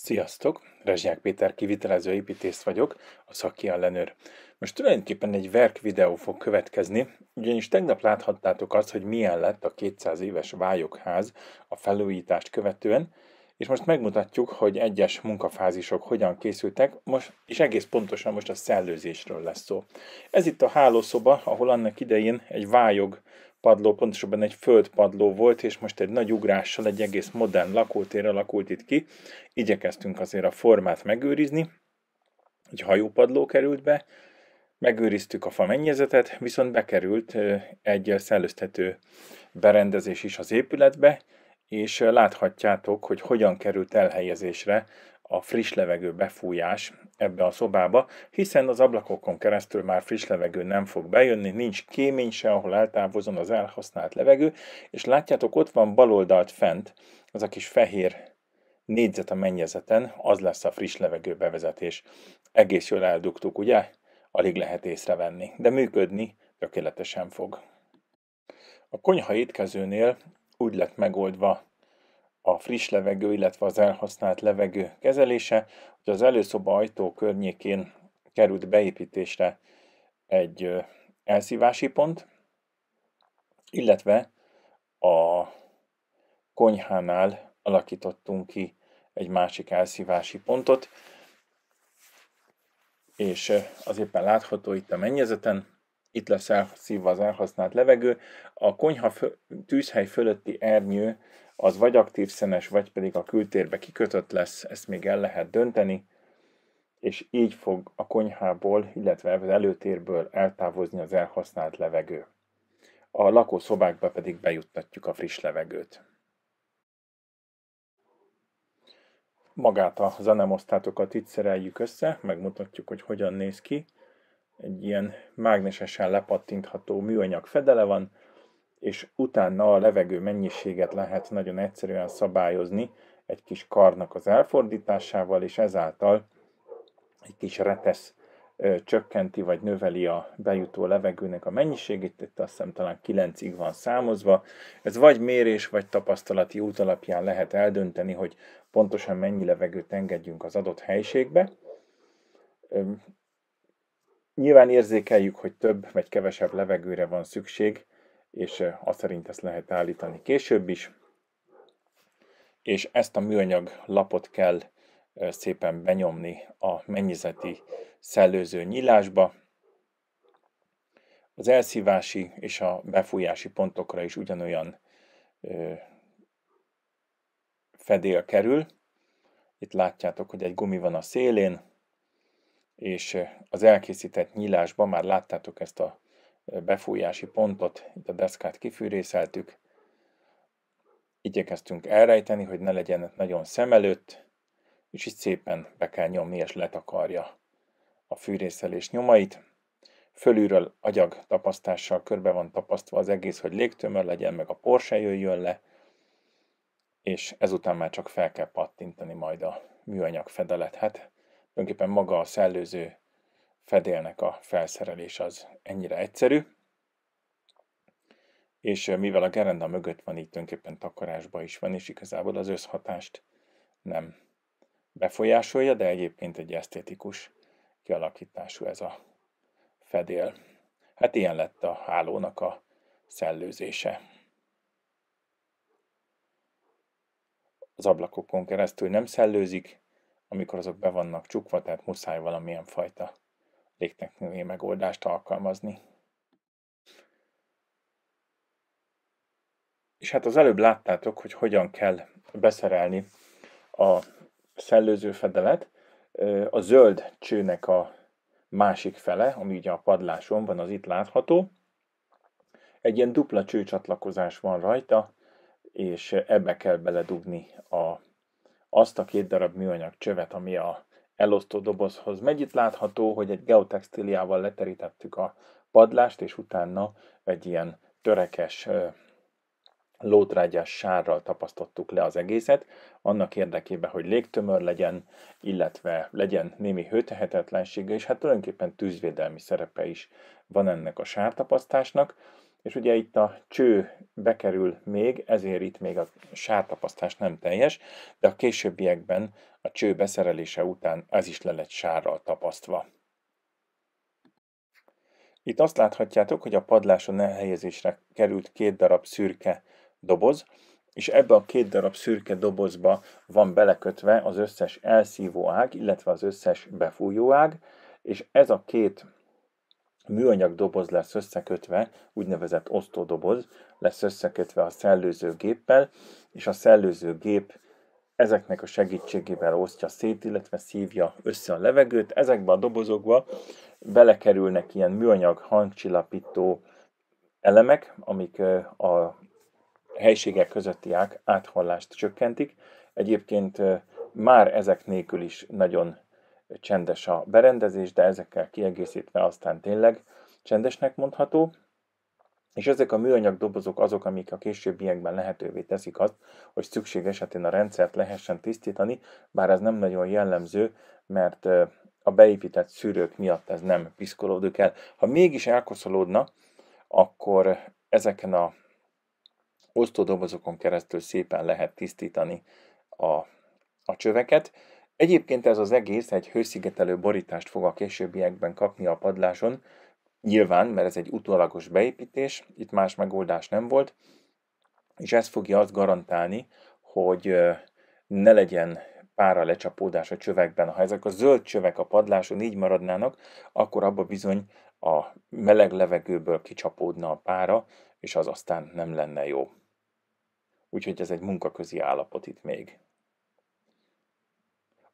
Sziasztok! Rezsnyák Péter kivitelező építész vagyok, a szaki ellenőr. Most tulajdonképpen egy verk videó fog következni, ugyanis tegnap láthattátok azt, hogy milyen lett a 200 éves vályokház a felújítást követően, és most megmutatjuk, hogy egyes munkafázisok hogyan készültek, most, és egész pontosan most a szellőzésről lesz szó. Ez itt a hálószoba, ahol annak idején egy vályog padló, pontosabban egy földpadló volt, és most egy nagy ugrással egy egész modern lakótér alakult itt ki. Igyekeztünk azért a formát megőrizni, egy hajópadló került be, megőriztük a fa mennyezetet, viszont bekerült egy szellőztető berendezés is az épületbe, és láthatjátok, hogy hogyan került elhelyezésre a friss levegő befújás ebbe a szobába, hiszen az ablakokon keresztül már friss levegő nem fog bejönni, nincs kémény se, ahol eltávozon az elhasznált levegő, és látjátok, ott van baloldalt fent az a kis fehér négyzet a mennyezeten, az lesz a friss levegő bevezetés. Egész jól eldugtuk, ugye? Alig lehet észrevenni, de működni tökéletesen fog. A konyha étkezőnél úgy lett megoldva a friss levegő, illetve az elhasznált levegő kezelése, hogy az előszoba ajtó környékén került beépítésre egy elszívási pont, illetve a konyhánál alakítottunk ki egy másik elszívási pontot, és az éppen látható itt a mennyezeten, itt lesz elszívva az elhasznált levegő. A konyha tűzhely fölötti ernyő az vagy aktív szenes, vagy pedig a kültérbe kikötött lesz, ezt még el lehet dönteni, és így fog a konyhából, illetve az előtérből eltávozni az elhasznált levegő. A lakószobákba pedig bejuttatjuk a friss levegőt. Magát a zanemosztátokat itt szereljük össze, megmutatjuk, hogy hogyan néz ki. Egy ilyen mágnesesen lepattintható műanyag fedele van, és utána a levegő mennyiséget lehet nagyon egyszerűen szabályozni egy kis karnak az elfordításával, és ezáltal egy kis retesz ö, csökkenti vagy növeli a bejutó levegőnek a mennyiségét, itt azt hiszem talán 9-ig van számozva. Ez vagy mérés, vagy tapasztalati út alapján lehet eldönteni, hogy pontosan mennyi levegőt engedjünk az adott helységbe. Ö, nyilván érzékeljük, hogy több vagy kevesebb levegőre van szükség, és eh, azt szerint ezt lehet állítani később is. És ezt a műanyag lapot kell eh, szépen benyomni a mennyezeti szellőző nyílásba. Az elszívási és a befújási pontokra is ugyanolyan eh, fedél kerül. Itt látjátok, hogy egy gumi van a szélén, és az elkészített nyílásban már láttátok ezt a befújási pontot, itt a deszkát kifűrészeltük, igyekeztünk elrejteni, hogy ne legyen nagyon szem előtt, és így szépen be kell nyomni és letakarja a fűrészelés nyomait. Fölülről agyag tapasztással körbe van tapasztva az egész, hogy légtömör legyen, meg a Porsche jöjjön le, és ezután már csak fel kell pattintani majd a műanyag fedeletet. Hát, tulajdonképpen maga a szellőző fedélnek a felszerelés az ennyire egyszerű, és mivel a gerenda mögött van, így tulajdonképpen takarásba is van, és igazából az összhatást nem befolyásolja, de egyébként egy esztétikus kialakítású ez a fedél. Hát ilyen lett a hálónak a szellőzése. Az ablakokon keresztül nem szellőzik, amikor azok be vannak csukva, tehát muszáj valamilyen fajta légtechnikai megoldást alkalmazni. És hát az előbb láttátok, hogy hogyan kell beszerelni a szellőző fedelet. A zöld csőnek a másik fele, ami ugye a padláson van, az itt látható. Egy ilyen dupla csőcsatlakozás van rajta, és ebbe kell beledugni a, azt a két darab műanyag csövet, ami a elosztó dobozhoz megy. Itt látható, hogy egy geotextiliával leterítettük a padlást, és utána egy ilyen törekes lótrágyás sárral tapasztottuk le az egészet, annak érdekében, hogy légtömör legyen, illetve legyen némi hőtehetetlensége, és hát tulajdonképpen tűzvédelmi szerepe is van ennek a sártapasztásnak és ugye itt a cső bekerül még, ezért itt még a sártapasztás nem teljes, de a későbbiekben a cső beszerelése után ez is le lett sárral tapasztva. Itt azt láthatjátok, hogy a padláson elhelyezésre került két darab szürke doboz, és ebbe a két darab szürke dobozba van belekötve az összes elszívó ág, illetve az összes befújó ág, és ez a két műanyag doboz lesz összekötve, úgynevezett osztódoboz lesz összekötve a szellőzőgéppel, és a szellőzőgép ezeknek a segítségével osztja szét, illetve szívja össze a levegőt. Ezekbe a dobozokba belekerülnek ilyen műanyag hangcsillapító elemek, amik a helységek közötti áthallást csökkentik. Egyébként már ezek nélkül is nagyon csendes a berendezés, de ezekkel kiegészítve aztán tényleg csendesnek mondható. És ezek a műanyag dobozok azok, amik a későbbiekben lehetővé teszik azt, hogy szükség esetén a rendszert lehessen tisztítani, bár ez nem nagyon jellemző, mert a beépített szűrők miatt ez nem piszkolódik el. Ha mégis elkoszolódna, akkor ezeken a osztódobozokon keresztül szépen lehet tisztítani a, a csöveket. Egyébként ez az egész egy hőszigetelő borítást fog a későbbiekben kapni a padláson, nyilván, mert ez egy utólagos beépítés, itt más megoldás nem volt, és ez fogja azt garantálni, hogy ne legyen pára lecsapódás a csövekben. Ha ezek a zöld csövek a padláson így maradnának, akkor abba bizony a meleg levegőből kicsapódna a pára, és az aztán nem lenne jó. Úgyhogy ez egy munkaközi állapot itt még.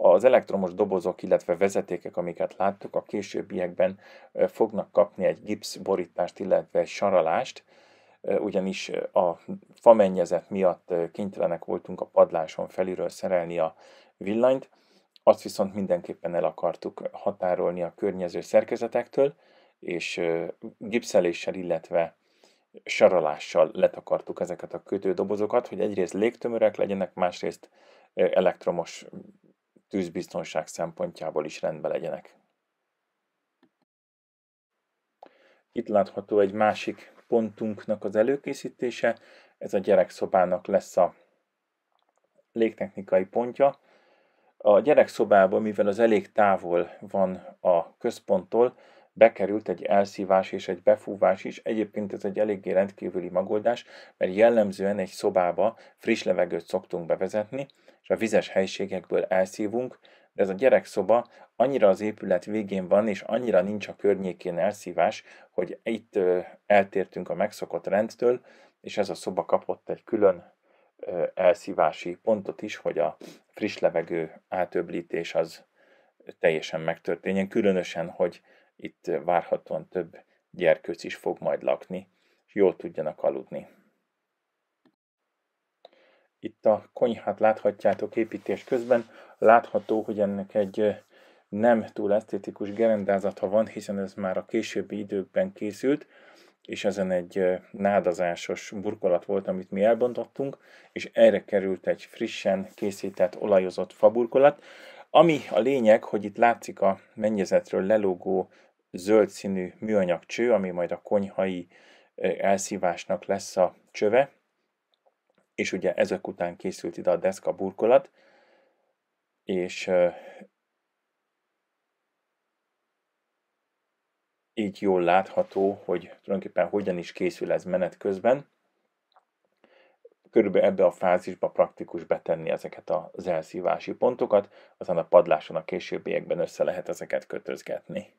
Az elektromos dobozok, illetve vezetékek, amiket láttuk, a későbbiekben fognak kapni egy gipsz borítást, illetve egy saralást, ugyanis a famennyezet miatt kénytelenek voltunk a padláson felülről szerelni a villanyt, azt viszont mindenképpen el akartuk határolni a környező szerkezetektől, és gipszeléssel, illetve saralással letakartuk ezeket a kötődobozokat, hogy egyrészt légtömörek legyenek, másrészt elektromos tűzbiztonság szempontjából is rendben legyenek. Itt látható egy másik pontunknak az előkészítése, ez a gyerekszobának lesz a légtechnikai pontja. A gyerekszobában, mivel az elég távol van a központtól, bekerült egy elszívás és egy befúvás is. Egyébként ez egy eléggé rendkívüli megoldás, mert jellemzően egy szobába friss levegőt szoktunk bevezetni, és a vizes helységekből elszívunk, de ez a gyerekszoba annyira az épület végén van, és annyira nincs a környékén elszívás, hogy itt eltértünk a megszokott rendtől, és ez a szoba kapott egy külön elszívási pontot is, hogy a friss levegő átöblítés az teljesen megtörténjen, különösen, hogy itt várhatóan több gyerkőc is fog majd lakni, és jól tudjanak aludni. Itt a konyhát láthatjátok építés közben. Látható, hogy ennek egy nem túl esztétikus gerendázata van, hiszen ez már a későbbi időkben készült, és ezen egy nádazásos burkolat volt, amit mi elbontottunk, és erre került egy frissen készített olajozott faburkolat, ami a lényeg, hogy itt látszik a mennyezetről lelógó zöld színű műanyag cső, ami majd a konyhai elszívásnak lesz a csöve, és ugye ezek után készült ide a deszka burkolat, és így jól látható, hogy tulajdonképpen hogyan is készül ez menet közben. Körülbelül ebbe a fázisba praktikus betenni ezeket az elszívási pontokat, aztán a padláson a későbbiekben össze lehet ezeket kötözgetni.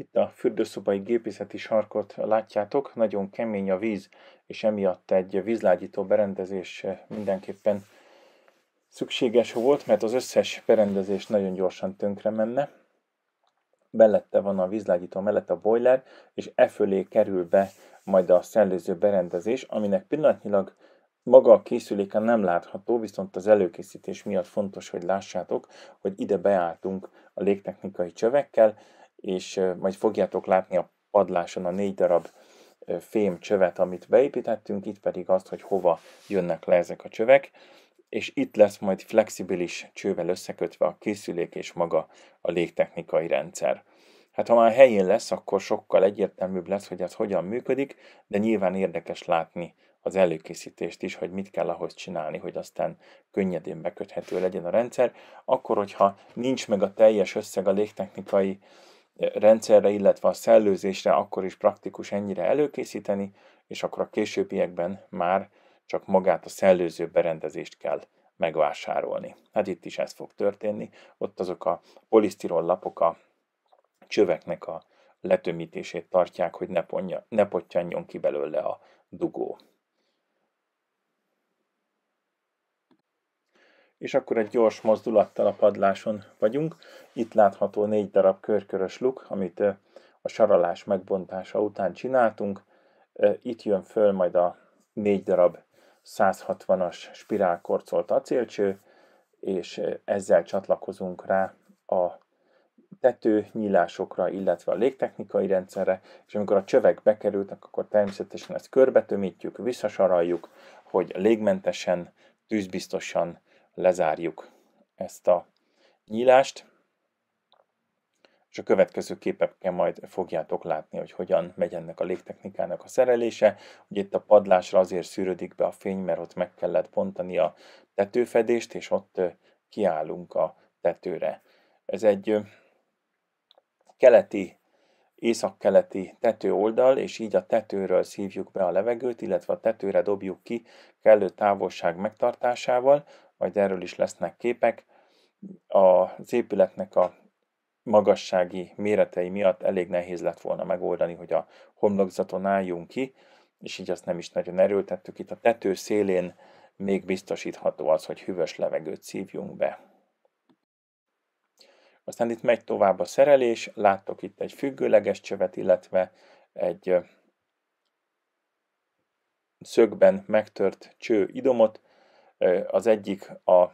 Itt a fürdőszobai gépészeti sarkot látjátok, nagyon kemény a víz, és emiatt egy vízlágyító berendezés eh, mindenképpen szükséges volt, mert az összes berendezés nagyon gyorsan tönkre menne. Mellette van a vízlágyító, mellett a boiler, és e fölé kerül be majd a szellőző berendezés, aminek pillanatnyilag maga a készüléken nem látható, viszont az előkészítés miatt fontos, hogy lássátok, hogy ide beálltunk a légtechnikai csövekkel, és majd fogjátok látni a padláson a négy darab fém csövet, amit beépítettünk, itt pedig azt, hogy hova jönnek le ezek a csövek, és itt lesz majd flexibilis csővel összekötve a készülék és maga a légtechnikai rendszer. Hát ha már helyén lesz, akkor sokkal egyértelműbb lesz, hogy ez hogyan működik, de nyilván érdekes látni az előkészítést is, hogy mit kell ahhoz csinálni, hogy aztán könnyedén beköthető legyen a rendszer. Akkor, hogyha nincs meg a teljes összeg a légtechnikai rendszerre, illetve a szellőzésre akkor is praktikus ennyire előkészíteni, és akkor a későbbiekben már csak magát a szellőző berendezést kell megvásárolni. Hát itt is ez fog történni. Ott azok a polisztirol lapok a csöveknek a letömítését tartják, hogy ne, ponja, ne potyanjon ki belőle a dugó. és akkor egy gyors mozdulattal a padláson vagyunk. Itt látható négy darab körkörös luk, amit a saralás megbontása után csináltunk. Itt jön föl majd a négy darab 160-as spirálkorcolt acélcső, és ezzel csatlakozunk rá a tető nyílásokra, illetve a légtechnikai rendszerre, és amikor a csövek bekerültek, akkor természetesen ezt körbetömítjük, visszasaraljuk, hogy légmentesen, tűzbiztosan lezárjuk ezt a nyílást, és a következő képeken majd fogjátok látni, hogy hogyan megy ennek a légtechnikának a szerelése. Ugye itt a padlásra azért szűrődik be a fény, mert ott meg kellett bontani a tetőfedést, és ott kiállunk a tetőre. Ez egy keleti északkeleti tetőoldal, és így a tetőről szívjuk be a levegőt, illetve a tetőre dobjuk ki kellő távolság megtartásával, majd erről is lesznek képek. Az épületnek a magassági méretei miatt elég nehéz lett volna megoldani, hogy a homlokzaton álljunk ki, és így azt nem is nagyon erőltettük. Itt a tető szélén még biztosítható az, hogy hűvös levegőt szívjunk be. Aztán itt megy tovább a szerelés, láttok itt egy függőleges csövet, illetve egy szögben megtört cső idomot, az egyik a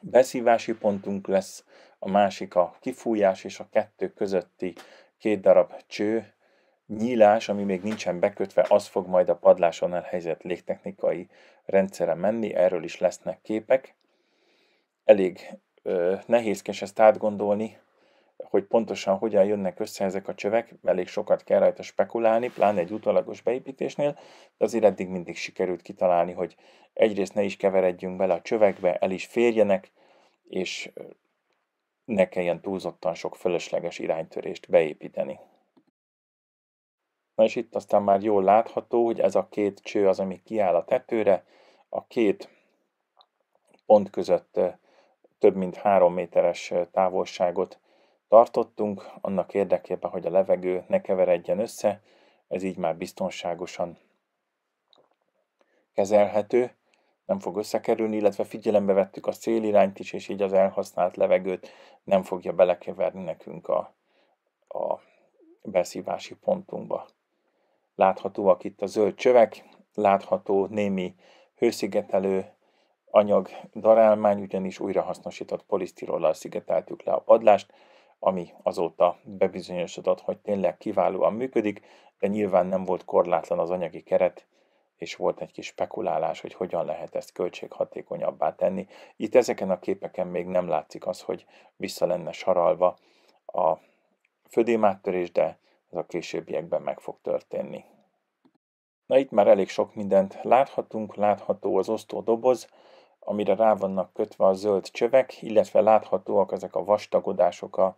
beszívási pontunk lesz, a másik a kifújás, és a kettő közötti két darab cső, nyílás, ami még nincsen bekötve, az fog majd a padláson elhelyezett légtechnikai rendszere menni, erről is lesznek képek. Elég ö, nehézkes ezt átgondolni, hogy pontosan hogyan jönnek össze ezek a csövek, elég sokat kell rajta spekulálni, pláne egy utolagos beépítésnél, de azért eddig mindig sikerült kitalálni, hogy egyrészt ne is keveredjünk bele a csövekbe, el is férjenek, és ne kelljen túlzottan sok fölösleges iránytörést beépíteni. Na és itt aztán már jól látható, hogy ez a két cső az, ami kiáll a tetőre, a két pont között több mint három méteres távolságot tartottunk, annak érdekében, hogy a levegő ne keveredjen össze, ez így már biztonságosan kezelhető, nem fog összekerülni, illetve figyelembe vettük a szélirányt is, és így az elhasznált levegőt nem fogja belekeverni nekünk a, a beszívási pontunkba. Láthatóak itt a zöld csövek, látható némi hőszigetelő anyag darálmány, ugyanis újrahasznosított polisztirollal szigeteltük le a padlást, ami azóta bebizonyosodott, hogy tényleg kiválóan működik, de nyilván nem volt korlátlan az anyagi keret, és volt egy kis spekulálás, hogy hogyan lehet ezt költséghatékonyabbá tenni. Itt ezeken a képeken még nem látszik az, hogy vissza lenne saralva a födémáttörés, de ez a későbbiekben meg fog történni. Na itt már elég sok mindent láthatunk, látható az doboz amire rá vannak kötve a zöld csövek, illetve láthatóak ezek a vastagodások a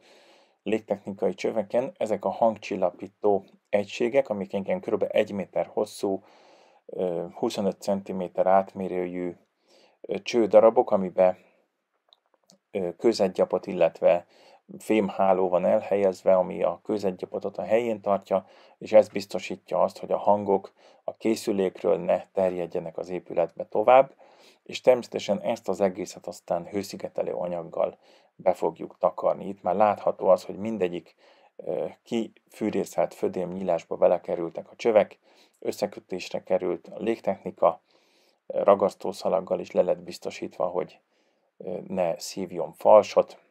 légtechnikai csöveken, ezek a hangcsillapító egységek, amik ilyen kb. 1 méter hosszú, 25 cm átmérőjű csődarabok, amiben közeggyapot, illetve fémháló van elhelyezve, ami a közegyapotot a helyén tartja, és ez biztosítja azt, hogy a hangok a készülékről ne terjedjenek az épületbe tovább és természetesen ezt az egészet aztán hőszigetelő anyaggal be fogjuk takarni. Itt már látható az, hogy mindegyik kifűrészelt födém nyílásba belekerültek a csövek, összekötésre került a légtechnika, ragasztószalaggal is le lett biztosítva, hogy ne szívjon falsot,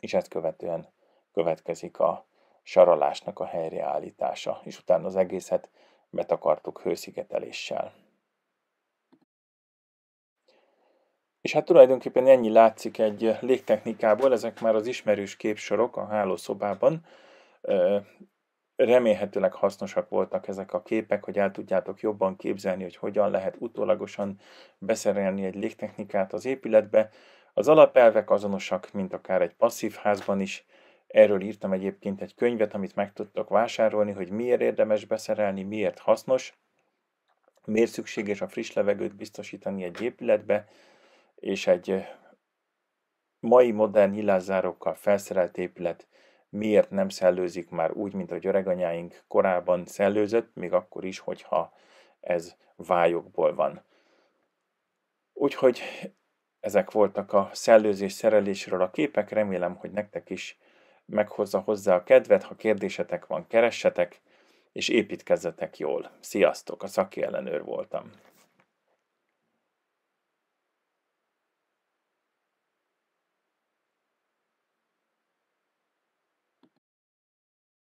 és ezt követően következik a saralásnak a helyreállítása, és utána az egészet betakartuk hőszigeteléssel. És hát tulajdonképpen ennyi látszik egy légtechnikából, ezek már az ismerős képsorok a hálószobában. Remélhetőleg hasznosak voltak ezek a képek, hogy el tudjátok jobban képzelni, hogy hogyan lehet utólagosan beszerelni egy légtechnikát az épületbe. Az alapelvek azonosak, mint akár egy passzív házban is. Erről írtam egyébként egy könyvet, amit meg tudtok vásárolni, hogy miért érdemes beszerelni, miért hasznos, miért szükséges a friss levegőt biztosítani egy épületbe, és egy mai modern nyilázárokkal felszerelt épület miért nem szellőzik már úgy, mint a öreganyáink korábban szellőzött, még akkor is, hogyha ez vályokból van. Úgyhogy ezek voltak a szellőzés szerelésről a képek, remélem, hogy nektek is meghozza hozzá a kedvet, ha kérdésetek van, keressetek, és építkezzetek jól. Sziasztok, a szaki ellenőr voltam.